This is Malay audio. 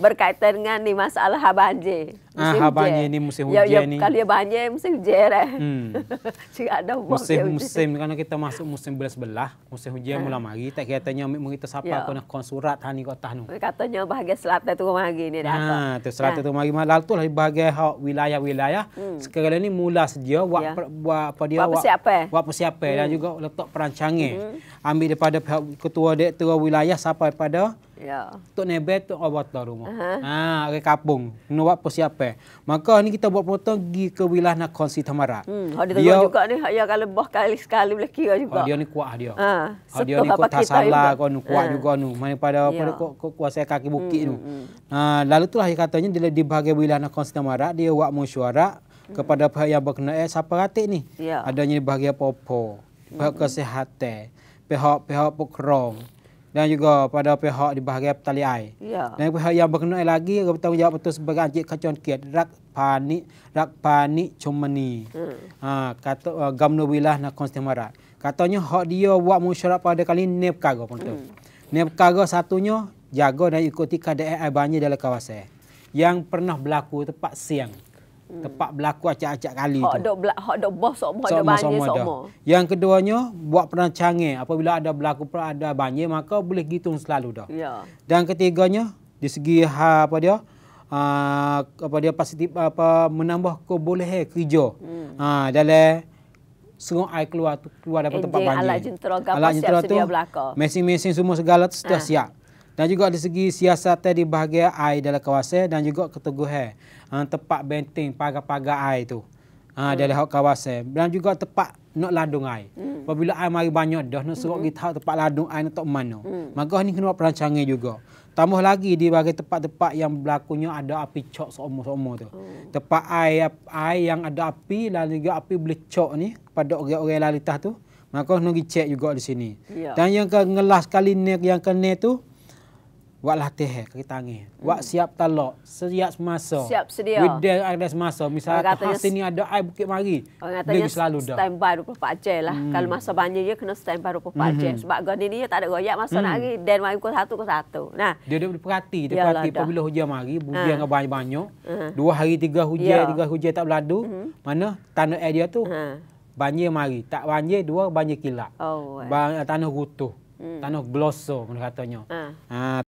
berkaitan dengan ni masalah banjir. Ah, banjir ni musim hujan ya, ya, ni. Kalau dia banjir musim hujan eh. Hmm. Cik ada musim musim kerana kita masuk musim belas belah, musim hujan ah. mula mari. Tak katanya ambil mengita siapa ya. kena kon surat ha ni kota nu. Katanya bahagian selatan tu mari ni dah. Ha, tu selatan ya. tu mari malam tu lah bahagian hak wilayah-wilayah. Hmm. Sekarang ni mula sedia buat ya. buat apa dia buat siapa? Buat persiapan hmm. dan juga letak perancangan. Hmm. Ambil daripada pihak ketua direktur wilayah sampai pada Ya. Tok tu tok awat tok rumah. Uh-huh. Ha, orang kampung. Nuwak pos siapa? Maka ni kita buat potong gi ke wilayah nak konsi Tamara. Hmm, ha dia, dia juga ni. Ha ya kalau boh kali sekali boleh kira juga. Ha dia ni kuat dia. Ha. Ha dia ni kuat salah kau ni kuat ha. juga ni. Mana pada ya. pada kok ku, ku, kuasa kaki bukit hmm, tu. Hmm, hmm. Ha lalu itulah dia katanya dia di bahagian wilayah nak konsi Tamara dia buat mesyuarat hmm. kepada pihak yang berkenaan eh, siapa ratik ni. Ya. Adanya di bahagian popo. Pihak hmm. hmm. kesihatan, pihak-pihak pokrong, pihak, dan juga pada pihak di bahagian petali air. Ya. Dan pihak yang berkenaan lagi kita akan jawab betul sebagai Encik Kacauan Kiat. Rak panik, rak panik cumani. Hmm. Ha, kata uh, Gamno Wilah nak konstitusi marat. Katanya hak dia buat musyarat pada kali ini perkara pun tu. Hmm. perkara satunya jaga dan ikuti keadaan air banjir dalam kawasan. Yang pernah berlaku tepat siang. Hmm. tepat berlaku acak-acak kali hot tu. Hot dog belak, hot dog bos sok sok banjir sok Yang keduanya buat perancangan apabila ada berlaku pernah ada banjir maka boleh hitung selalu dah. Ya. Dan ketiganya di segi ha, apa dia? Ha, apa dia positif apa menambah ke boleh kerja. Hmm. Ha, dalam Serung air keluar, keluar daripada eh, tempat banjir. Alat jentera, kapal siap sedia belakang. Mesin-mesin semua segala sudah ha. siap dan juga di segi siasat di bahagian air dalam kawasan dan juga keteguhan ah, tempat benteng pagar-pagar air tu. Ha, hmm. dari hak kawasan dan juga tempat nak ladung air. Hmm. Apabila air mari banyak dah nak suruh hmm. kita tempat ladung air nak tak mana. Hmm. Maka ini kena perancangan juga. Tambah lagi di bagi tempat-tempat yang berlakunya ada api cok semua semua tu. Hmm. Tempat air air yang ada api dan juga api boleh cok ni kepada orang-orang lalitah tu. Maka kena cek juga di sini. Yeah. Dan yang ke ngelas kali ni yang kena tu Wak latih eh, kaki tangan. Hmm. Wak siap talak. Siap semasa. Siap sedia. Widah ada semasa. Misalnya hati ni ada air bukit mari. Orang katanya selalu dah. stand by 24 jam lah. Hmm. Kalau masa banjir je kena stand by Pak hmm. jam. Sebab gani ni tak ada goyak masa hmm. nak pergi. Dan mari pukul satu ke satu. Nah. Dia dah berhati. Dia berhati apabila hujan mari. Hujan ah. ha. banyak-banyak. Uh ah. -huh. Dua hari tiga hujan. Yeah. Tiga hujan tak berladu. Uh hmm. -huh. Mana tanah air dia tu. Uh ah. -huh. Banjir mari. Tak banjir dua banjir kilat. Oh, eh. Tanah rutuh. Hmm. Tanah glosor katanya. Uh. Ha.